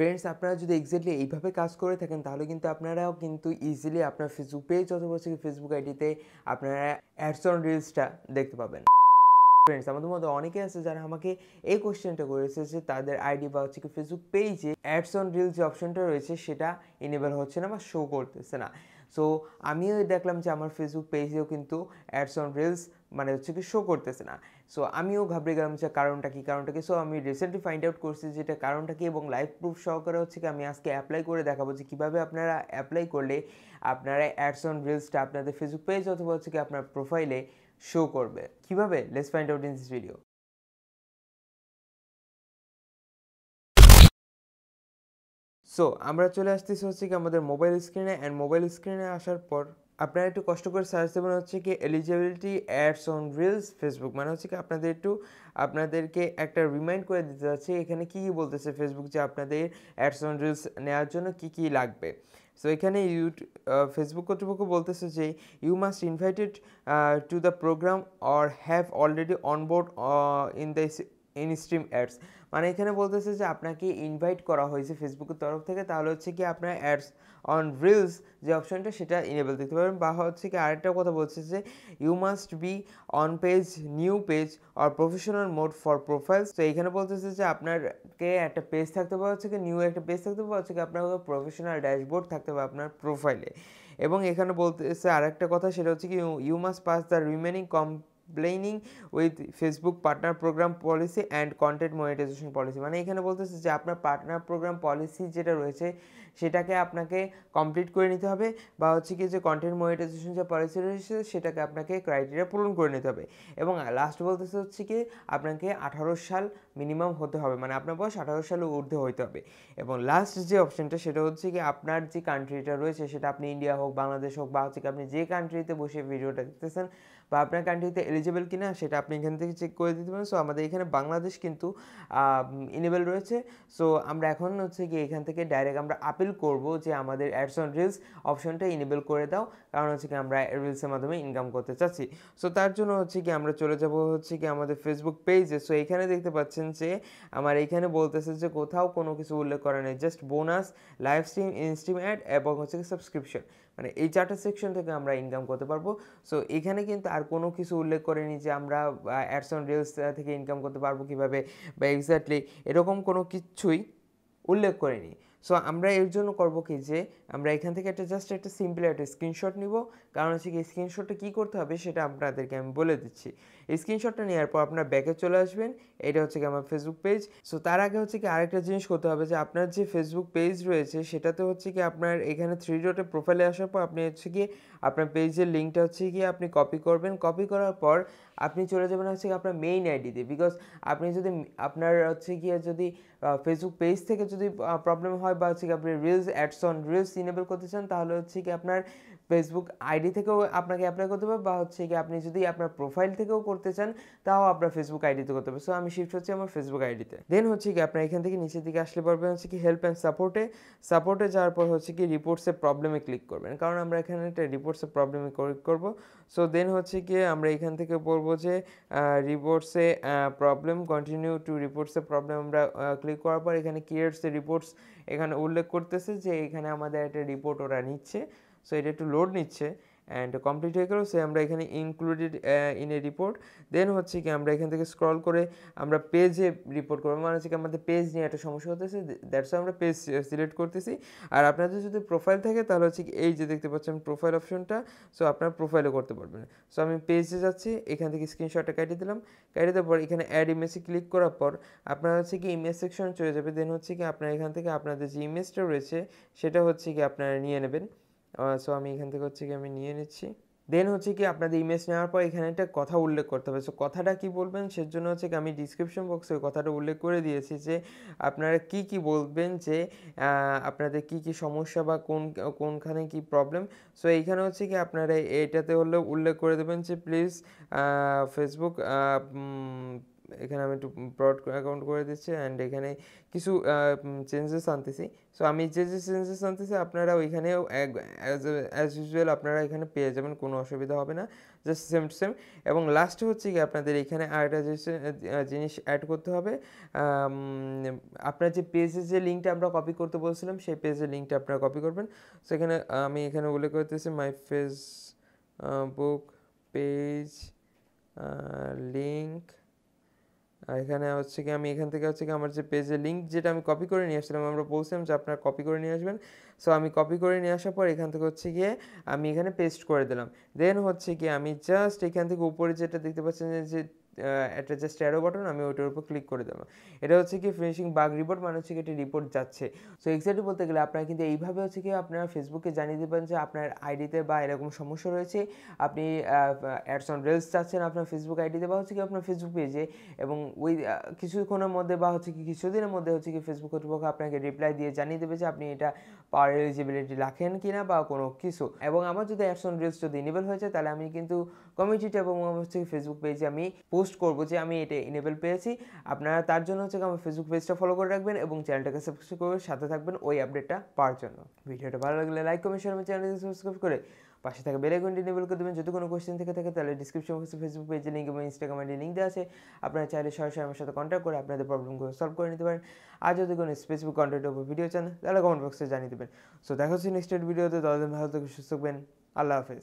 friends আপনারা যদি exactly এইভাবে কাজ করে থাকেন তাহলে কিন্তু আপনারাও কিন্তু ইজিলি আপনার ফেসবুক পেজ অথবা হচ্ছে ফেসবুক আইডিতে আপনারা অ্যাডস অন রিলসটা দেখতে পাবেন ফ্রেন্ডস আমাদের মধ্যে অনেকে আছে যারা আমাকে এই কোশ্চেনটা করেছে যে তাদের আইডি বা হচ্ছে ফেসবুক পেজে অ্যাডস অন রিলস যে অপশনটা রয়েছে সেটা ইনেবল হচ্ছে না বা শো করতেছে না সো আমিও দেখলাম যে আমার ফেসবুক পেজেও কিন্তু অ্যাডস অন রিলস মানে হচ্ছে কি শো করতেছে না সো আমিও ঘাবড়ে গেলাম যে কারণটা কি কারণটা কি সো আমি রিসেন্টলি ফাইন্ড আউট করছি যে যেটা কারণটা কি এবং লাইভ প্রুফ সহকারে হচ্ছে কি আমি আজকে অ্যাপ্লাই করে দেখাবো যে কীভাবে আপনারা অ্যাপ্লাই করলে আপনারা অ্যাডস অন রিলসটা আপনাদের ফেসবুক পেজ অথবা হচ্ছে কি আপনার প্রোফাইলে শো করবে কীভাবে let's find out in this video so আমরা চলে আসতেছি হচ্ছে কি আমাদের মোবাইল স্ক্রিনে অ্যান্ড মোবাইল স্ক্রিনে আসার পর আপনারা একটু কষ্ট করে সার্চ দেবেন হচ্ছে কি eligibility ads on reels Facebook মানে হচ্ছে কি আপনাদের একটু আপনাদেরকে একটা রিমাইন্ড করে দিতে যাচ্ছে এখানে কী কী বলতেছে ফেসবুক যে আপনাদের অ্যাডস অন রিলস নেওয়ার জন্য কী কী লাগবে সো এখানে ইউটিউব ফেসবুক কর্তৃপক্ষ বলতেছে যে you must invited to the program or have already onboard in the instream ads মানে এখানে বলতেছে যে আপনাকে ইনভাইট করা হয়েছে ফেসবুকের তরফ থেকে তাহলে হচ্ছে কি আপনার অ্যাডস অন রিলস যে অপশনটা সেটা ইনেবল দেখতে পাবেন বা হচ্ছে কি আরেকটা কথা বলছে যে you must be on page new page or professional mode for profiles তো এখানে বলতেছে যে আপনারকে একটা পেজ থাকতে পারে হচ্ছে কি নিউ একটা পেজ থাকতে পারে হচ্ছে কি আপনার প্রফেশনাল ড্যাশবোর্ড থাকতে পারে আপনার প্রোফাইলে এবং এখানে বলতেছে আরেকটা কথা সেটা হচ্ছে কি you must pass the remaining come explaining with Facebook partner program policy and content monetisation policy মানে এখানে বলতেছে যে আপনার পার্টনার প্রোগ্রাম পলিসি যেটা রয়েছে সেটাকে আপনাকে কমপ্লিট করে নিতে হবে বা হচ্ছে কি যে কন্টেন্ট মনিটাইজেশন যে পলিসি রয়েছে সেটাকে আপনাকে ক্রাইটেরিয়া পূরণ করে নিতে হবে এবং লাস্ট বলতেছে হচ্ছে কি আপনাকে আঠারো সাল মিনিমাম হতে হবে মানে আপনার বয়স আঠারো সালে ঊর্ধ্বে হইতে হবে এবং লাস্ট যে অপশনটা সেটা হচ্ছে কি আপনার যে কান্ট্রিটা রয়েছে সেটা আপনি ইন্ডিয়া হোক বাংলাদেশ হোক বা হচ্ছে কি আপনি যে কান্ট্রিতে বসে ভিডিওটা দেখতেছেন বা আপনার কান্ট্রিতে এলিজেবল কিনা সেটা আপনি এখান থেকে চেক করে দিতে পারেন সো আমাদের এখানে বাংলাদেশ কিন্তু ইনেবল রয়েছে সো আমরা এখন হচ্ছে কি এখান থেকে ডাইরেক্ট আমরা আপিল ইনেবল করব যে আমাদের অ্যাডস অন রিলস অপশনটা ইনেবল করে দাও কারণ হচ্ছে কি আমরা রিলসের মাধ্যমে ইনকাম করতে চাচ্ছি সো তার জন্য হচ্ছে কি আমরা চলে যাব হচ্ছে কি আমাদের ফেসবুক পেজে সো এখানে দেখতে পাচ্ছেন যে আমার এখানে বলতেছে যে কোথাও কোনো কিছু উল্লেখ করা নেই just bonus live stream instream ad এবং হচ্ছে কি সাবস্ক্রিপশন মানে এই চারটা সেকশন থেকে আমরা ইনকাম করতে পারবো সো এখানে কিন্তু আর কোনো কিছু উল্লেখ করেনি যে আমরা অ্যাডস অন রিলস থেকে ইনকাম করতে পারবো কীভাবে বা এক্স্যাক্টলি এরকম কোনো কিছুই উল্লেখ করেনি সো আমরা এর জন্য করব কি যে আমরা এখান থেকে একটা জাস্ট একটা সিম্পল একটা স্ক্রিনশট নিব কারণ হচ্ছে কি স্ক্রিনশটটা কী করতে হবে সেটা আপনাদেরকে আমি বলে দিচ্ছি স্ক্রিনশটটা নেওয়ার পর আপনার ব্যাকে চলে আসবেন এটা হচ্ছে কি আমার ফেসবুক পেজ সো তার আগে হচ্ছে কি আরেকটা জিনিস করতে হবে যে আপনার যে ফেসবুক পেজ রয়েছে সেটাতে হচ্ছে কি আপনার এখানে থ্রি ডটে প্রোফাইলে আসার পর আপনি হচ্ছে কি আপনার পেজের লিঙ্কটা হচ্ছে কি আপনি কপি করবেন কপি করার পর আপনি চলে যাবেন হচ্ছে কি আপনার মেইন আইডিতে বিকজ আপনি যদি আপনার হচ্ছে কি যদি ফেসবুক পেজ থেকে যদি প্রবলেম হয় বা হচ্ছে কি আপনি reels ads on reels enable করতে চান তাহলে হচ্ছে কি আপনার ফেসবুক আইডি থেকেও আপনাকে অ্যাপ্লাই করতে হবে বা হচ্ছে কি আপনি যদি আপনার প্রোফাইল থেকেও করতে চান তাও আপনার ফেসবুক আইডিতে করতে হবে সো আমি শিফট হচ্ছে আমার ফেসবুক আইডিতে দেন হচ্ছে কি আপনার এখান থেকে নিচের দিকে আসলে পারবেন হচ্ছে কি হেল্প অ্যান্ড সাপোর্টে সাপোর্টে যাওয়ার পর হচ্ছে কি রিপোর্টসের প্রবলেমে ক্লিক করবেন কারণ আমরা এখানে একটা রিপোর্টসের প্রবলেমে ক্লিক করব সো দেন হচ্ছে কি আমরা এখান থেকে বলবো যে রিপোর্টসে প্রবলেম কন্টিনিউ টু রিপোর্টসের প্রবলেম আমরা ক্লিক করার পর এখানে ক্রিয়েটস রিপোর্টস এখানে উল্লেখ করতেছে যে এখানে আমাদের একটা রিপোর্ট ওরা নিচ্ছে সো এটা একটু লোড নিচ্ছে অ্যান্ড কমপ্লিট হয়ে গেল সে আমরা এখানে included in a report then হচ্ছে কি আমরা এখান থেকে স্ক্রল করে আমরা পেজে রিপোর্ট করবো মানে হচ্ছে কি আমাদের পেজ নিয়ে একটা সমস্যা হতেছে দ্যাটস আমরা পেজ সিলেক্ট করতেছি আর আপনাদের যদি প্রোফাইল থাকে তাহলে হচ্ছে কি এই যে দেখতে পাচ্ছেন প্রোফাইল অপশনটা সো আপনার প্রোফাইলও করতে পারবেন সো আমি পেজে যাচ্ছি এখান থেকে স্ক্রিনশটটা কাটিয়ে দিলাম কাটিয়ে দেওয়ার পর এখানে অ্যাড ইমেজে ক্লিক করার পর আপনার হচ্ছে কি ইমেজ সেকশন চলে যাবে দেন হচ্ছে কি আপনার এখান থেকে আপনাদের যে ইমেজটা রয়েছে সেটা হচ্ছে কি আপনারা নিয়ে নেবেন সো আমি এখান থেকে হচ্ছে কি আমি নিয়ে নিচ্ছি দেন হচ্ছে কি আপনাদের ইমেজ নেওয়ার পর এখানে একটা কথা উল্লেখ করতে হবে সো কথাটা কি বলবেন সেজন্য হচ্ছে কি আমি ডিসক্রিপশন বক্সে কথাটা উল্লেখ করে দিয়েছি যে আপনারা কি কি বলবেন যে আপনাদের কি কি সমস্যা বা কোন কোনখানে কি প্রবলেম সো এইখানে হচ্ছে কি আপনারা এটাতে হলে উল্লেখ করে দেবেন যে প্লিজ ফেসবুক এখানে আমি একটু ব্রড অ্যাকাউন্ট করে দিচ্ছি অ্যান্ড এখানে কিছু চেঞ্জেস আনতেছি সো আমি যে যে চেঞ্জেস আনতেছি আপনারা ওইখানেও অ্যাজ ইউজুয়াল আপনারা এখানে পেয়ে যাবেন কোনো অসুবিধা হবে না জাস্ট সেম সেম এবং লাস্টে হচ্ছে কি আপনাদের এখানে আরেকটা জিনিস অ্যাড করতে হবে আপনার যে পেজে যে লিঙ্কটা আমরা কপি করতে বলছিলাম সেই পেজের লিঙ্কটা আপনারা কপি করবেন সো এখানে আমি এখানে উল্লেখ করতেছি my Facebook page link এখানে হচ্ছে কি আমি এখান থেকে হচ্ছে কি আমার যে পেজে লিঙ্ক যেটা আমি কপি করে নিয়ে আসছিলাম আমরা বলছিলাম যে আপনারা কপি করে নিয়ে আসবেন সো আমি কপি করে নিয়ে আসার পর এখান থেকে হচ্ছে গিয়ে আমি এখানে পেস্ট করে দিলাম দেন হচ্ছে কি আমি জাস্ট এখান থেকে উপরে যেটা দেখতে পাচ্ছেন যে একটা জাস্ট অ্যারো বাটন আমি ওইটার উপর ক্লিক করে দেবো এটা হচ্ছে কি ফিনিশিং বাগ রিপোর্ট মানে হচ্ছে কি এটি রিপোর্ট যাচ্ছে সো এক্স্যাক্টলি বলতে গেলে আপনারা কিন্তু এইভাবে হচ্ছে কি আপনারা ফেসবুকে জানিয়ে দেবেন যে আপনার আইডিতে বা এরকম সমস্যা রয়েছে আপনি অ্যাডস অন রিলস চাচ্ছেন আপনার ফেসবুক আইডিতে বা হচ্ছে কি আপনার ফেসবুক পেজে এবং ওই কিছুক্ষণের মধ্যে বা হচ্ছে কি কিছুদিনের মধ্যে হচ্ছে কি ফেসবুক কর্তৃপক্ষ আপনাকে রিপ্লাই দিয়ে জানিয়ে দেবে যে আপনি এটা পাওয়ার এলিজিবিলিটি রাখেন কিনা বা কোনো কিছু এবং আমার যদি অ্যাডস অন রিলস যদি ইনেবল হয়ে যায় তাহলে আমি কিন্তু কমিউনিটি এবং হচ্ছে ফেসবুক পেজে আমি পোস্ট করব যে আমি এটা ইনেবল পেয়েছি আপনারা তার জন্য হচ্ছে আমার ফেসবুক পেজটা ফলো করে রাখবেন এবং চ্যানেলটাকে সাবস্ক্রাইব করে সাথে থাকবেন ওই আপডেটটা পাওয়ার জন্য ভিডিওটা ভালো লাগলে লাইক কমেন্ট শেয়ার চ্যানেলকে সাবস্ক্রাইব করে পাশে থাকা বেল আইকনটি এনেবল করে দেবেন যদি কোনো কোয়েশ্চেন থেকে থাকে তাহলে ডিসক্রিপশন বক্সে ফেসবুক পেজে লিঙ্ক এবং ইনস্টাগ্রাম আইডি লিঙ্ক দেওয়া আছে আপনারা চাইলে সরাসরি আমার সাথে কন্ট্যাক্ট করে আপনাদের প্রবলেমগুলো সলভ করে নিতে পারেন আর যদি কোনো স্পেসিফিক কন্টেন্ট ওপর ভিডিও চান তাহলে কমেন্ট বক্সে জানিয়ে দেবেন সো দেখা হচ্ছে নেক্সট ভিডিওতে দশ ভালো থেকে সুস্থ থাকবেন আল্লাহ হাফেজ